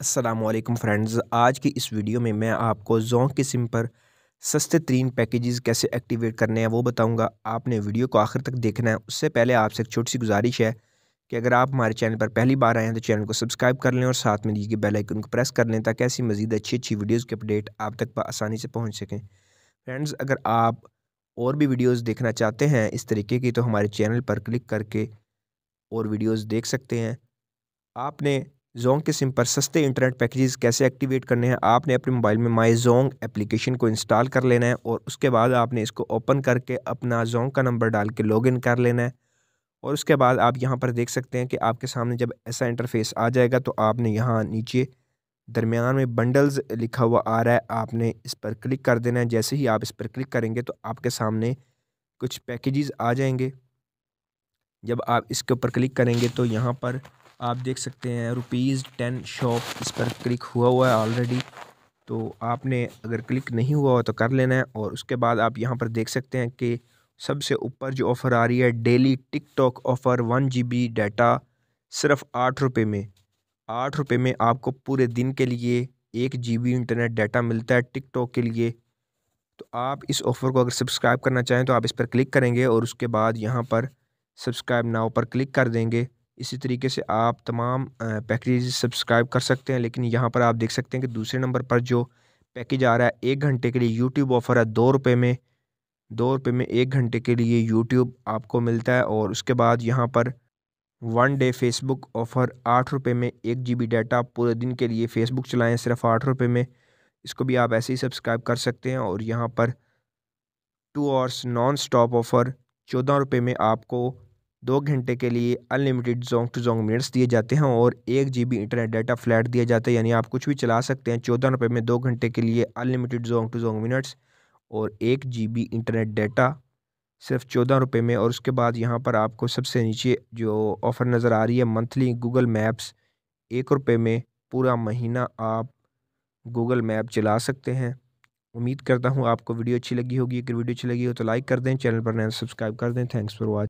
Aslam friends आज की इस वीडियो में मैं आपको जोंक की सिम पर सस्ते तरीन पैकेजेस कैसे एक्टिवेट करने हैं वो बताऊंगा आपने वीडियो को आखिर तक देखना है उससे पहले आपसे एक छोटी सी गुजारिश है कि अगर आप हमारे चैनल पर पहली बार आए हैं तो चैनल को सब्सक्राइब कर लें और साथ में दीजिए बेल आइकन को प्रेस कर लें ताकि ऐसी मज़ीद अच्छी अच्छी वीडियोज़ के अपडेट आप तक आसानी से पहुँच सकें फ्रेंड्स अगर आप और भी वीडियोज़ देखना चाहते हैं इस तरीके की तो हमारे चैनल पर क्लिक करके और वीडियोज़ देख सकते हैं आपने जोंग के सिम पर सस्ते इंटरनेट पैकेजेस कैसे एक्टिवेट करने हैं आपने अपने मोबाइल में माई जोंग एप्लीकेशन को इंस्टॉल कर लेना है और उसके बाद आपने इसको ओपन करके अपना जोंग का नंबर डाल के लॉगिन कर लेना है और उसके बाद आप यहाँ पर देख सकते हैं कि आपके सामने जब ऐसा इंटरफेस आ जाएगा तो आपने यहाँ नीचे दरमियान में बंडल्स लिखा हुआ आ रहा है आपने इस पर क्लिक कर देना है जैसे ही आप इस पर क्लिक करेंगे तो आपके सामने कुछ पैकेज आ जाएंगे जब आप इसके ऊपर क्लिक करेंगे तो यहाँ पर आप देख सकते हैं रुपीज़ टेन शॉप इस पर क्लिक हुआ हुआ है ऑलरेडी तो आपने अगर क्लिक नहीं हुआ हो तो कर लेना है और उसके बाद आप यहाँ पर देख सकते हैं कि सबसे ऊपर जो ऑफ़र आ रही है daily TikTok offer one G B data सिर्फ आठ रुपये में आठ रुपये में आपको पूरे दिन के लिए एक जी बी इंटरनेट डाटा मिलता है टिकटॉक के लिए तो आप इस ऑफ़र को अगर सब्सक्राइब करना चाहें तो आप इस पर क्लिक करेंगे और उसके बाद यहाँ पर सब्सक्राइब नाव पर क्लिक कर देंगे इसी तरीके से आप तमाम पैकेज सब्सक्राइब कर सकते हैं लेकिन यहाँ पर आप देख सकते हैं कि दूसरे नंबर पर जो पैकेज आ रहा है एक घंटे के लिए यूट्यूब ऑफ़र है दो रुपये में दो रुपये में एक घंटे के लिए यूट्यूब आपको मिलता है और उसके बाद यहाँ पर वन डे फेसबुक ऑफ़र आठ रुपये में एक जी बी डाटा पूरे दिन के लिए फ़ेसबुक चलाएँ सिर्फ आठ रुपये में इसको भी आप ऐसे ही सब्सक्राइब कर सकते हैं और यहाँ पर two hours non stop offer चौदह रुपये में आपको दो घंटे के लिए unlimited Zong to Zong minutes दिए जाते हैं और एक G B internet data flat दिया जाता है यानी आप कुछ भी चला सकते हैं चौदह रुपये में दो घंटे के लिए unlimited Zong to Zong minutes और एक जी बी इंटरनेट डाटा सिर्फ चौदह रुपये में और उसके बाद यहाँ पर आपको सबसे नीचे जो ऑफ़र नज़र आ रही है मंथली गूगल मैप्स एक रुपये में पूरा महीना आप गूगल मैप चला सकते हैं उम्मीद करता हूँ आपको वीडियो अच्छी लगी होगी अगर वीडियो अच्छी लगी हो तो लाइक कर दें चैनल पर नया सब्सक्राइब कर दें थैंक्स फॉर वॉच